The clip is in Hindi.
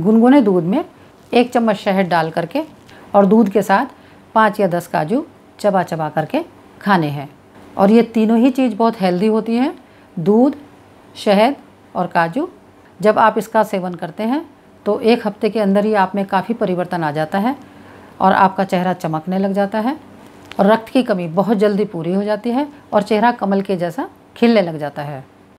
गुनगुने दूध में एक चम्मच शहद डाल करके और दूध के साथ पाँच या दस काजू चबा चबा करके खाने हैं और ये तीनों ही चीज़ बहुत हेल्दी होती है दूध शहद और काजू जब आप इसका सेवन करते हैं तो एक हफ्ते के अंदर ही आप में काफ़ी परिवर्तन आ जाता है और आपका चेहरा चमकने लग जाता है और रक्त की कमी बहुत जल्दी पूरी हो जाती है और चेहरा कमल के जैसा खिलने लग जाता है